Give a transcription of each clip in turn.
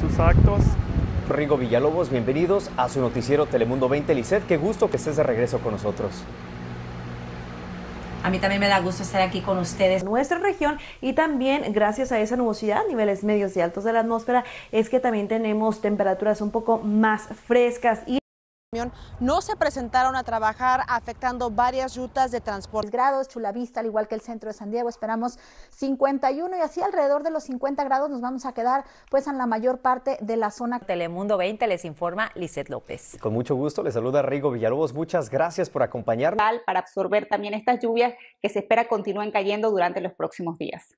sus actos. Rigo Villalobos, bienvenidos a su noticiero Telemundo 20. Lizeth, qué gusto que estés de regreso con nosotros. A mí también me da gusto estar aquí con ustedes. Nuestra región y también gracias a esa nubosidad, niveles medios y altos de la atmósfera, es que también tenemos temperaturas un poco más frescas y no se presentaron a trabajar, afectando varias rutas de transporte. Grados, Chulavista, al igual que el centro de San Diego, esperamos 51 y así alrededor de los 50 grados nos vamos a quedar pues en la mayor parte de la zona. Telemundo 20 les informa Lizeth López. Con mucho gusto les saluda Rigo Villalobos, muchas gracias por acompañarnos. Para absorber también estas lluvias que se espera continúen cayendo durante los próximos días.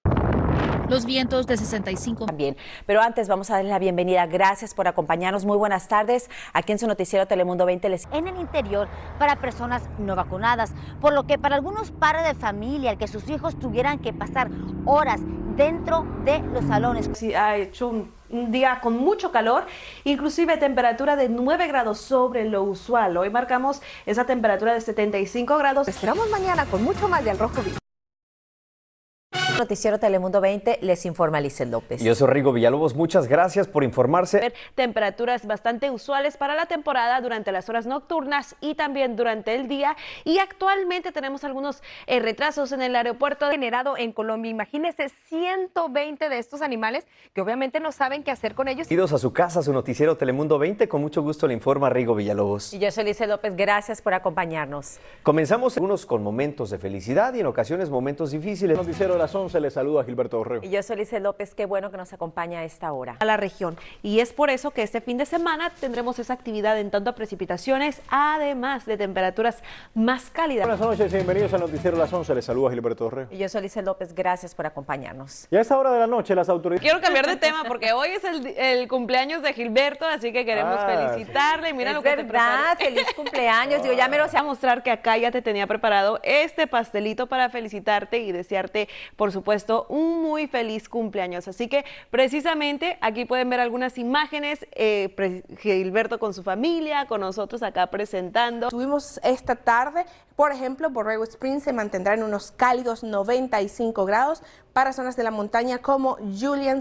Los vientos de 65. También. Pero antes vamos a darle la bienvenida. Gracias por acompañarnos. Muy buenas tardes. Aquí en su noticiero Telemundo 20 les. En el interior para personas no vacunadas. Por lo que para algunos padres de familia, que sus hijos tuvieran que pasar horas dentro de los salones. Sí, ha hecho un, día con mucho calor, inclusive temperatura de 9 grados sobre lo usual. Hoy marcamos esa temperatura de 75 grados. Esperamos mañana con mucho más del Rojo Vivo. Noticiero Telemundo 20 les informa Alice López. Yo soy Rigo Villalobos, muchas gracias por informarse. Temperaturas bastante usuales para la temporada durante las horas nocturnas y también durante el día y actualmente tenemos algunos eh, retrasos en el aeropuerto generado en Colombia. Imagínense 120 de estos animales que obviamente no saben qué hacer con ellos. Bienvenidos a su casa, su noticiero Telemundo 20, con mucho gusto le informa Rigo Villalobos. Y yo soy Alice López, gracias por acompañarnos. Comenzamos algunos con momentos de felicidad y en ocasiones momentos difíciles. Noticiero de las 11 se le saluda Gilberto Orreo. Y yo soy Lice López, qué bueno que nos acompaña a esta hora. A la región. Y es por eso que este fin de semana tendremos esa actividad en tanto a precipitaciones, además de temperaturas más cálidas. Buenas noches, bienvenidos al Noticiero Las 11, le saluda Gilberto Orreo. Y yo soy Lice López, gracias por acompañarnos. Y a esta hora de la noche las autoridades... Quiero cambiar de tema porque hoy es el, cumpleaños de Gilberto, así que queremos ah, felicitarle. y Mira lo que verdad, feliz cumpleaños. Digo, ya me lo sé mostrar que acá ya te tenía preparado este pastelito para felicitarte y desearte, por su supuesto, un muy feliz cumpleaños. Así que precisamente aquí pueden ver algunas imágenes, eh, Gilberto con su familia, con nosotros acá presentando. Tuvimos esta tarde, por ejemplo, Borrego Springs se mantendrá en unos cálidos 95 grados para zonas de la montaña como Julian